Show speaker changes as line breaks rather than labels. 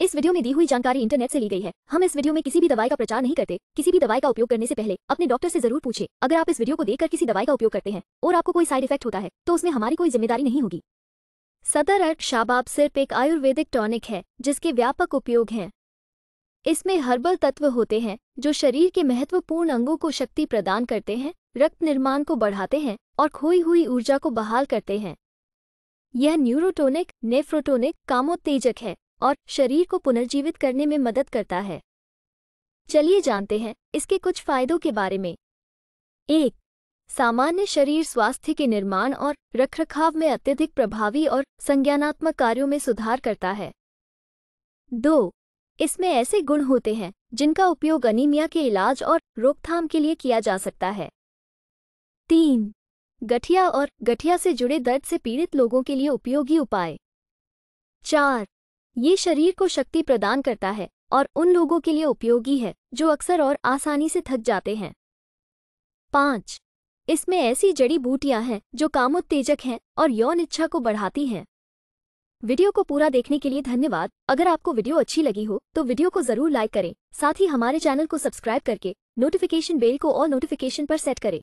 इस वीडियो में दी हुई जानकारी इंटरनेट से ली गई है हम इस वीडियो में किसी भी दवाई का प्रचार नहीं करते किसी भी दवाई का उपयोग करने से पहले अपने डॉक्टर से जरूर पूछे अगर आप इस वीडियो को देखकर किसी दवाई का उपयोग करते हैं और आपको कोई साइड इफेक्ट होता है तो उसमें हमारी कोई जिम्मेदारी नहीं होगी सदर अर्क शाबाब सिर्फ एक आयुर्वेदिक टॉनिक है जिसके व्यापक उपयोग हैं इसमें हर्बल तत्व होते हैं जो शरीर के महत्वपूर्ण अंगों को शक्ति प्रदान करते हैं रक्त निर्माण को बढ़ाते हैं और खोई हुई ऊर्जा को बहाल करते हैं यह न्यूरोटोनिक नेफ्रोटोनिक कामोत्तेजक है और शरीर को पुनर्जीवित करने में मदद करता है चलिए जानते हैं इसके कुछ फायदों के बारे में एक सामान्य शरीर स्वास्थ्य के निर्माण और रखरखाव में अत्यधिक प्रभावी और संज्ञानात्मक कार्यों में सुधार करता है दो इसमें ऐसे गुण होते हैं जिनका उपयोग अनीमिया के इलाज और रोकथाम के लिए किया जा सकता है तीन गठिया और गठिया से जुड़े दर्द से पीड़ित लोगों के लिए उपयोगी उपाय चार ये शरीर को शक्ति प्रदान करता है और उन लोगों के लिए उपयोगी है जो अक्सर और आसानी से थक जाते हैं पाँच इसमें ऐसी जड़ी बूटियां हैं जो कामोत्तेजक हैं और यौन इच्छा को बढ़ाती हैं वीडियो को पूरा देखने के लिए धन्यवाद अगर आपको वीडियो अच्छी लगी हो तो वीडियो को जरूर लाइक करें साथ ही हमारे चैनल को सब्सक्राइब करके नोटिफिकेशन बेल को और नोटिफिकेशन पर सेट करें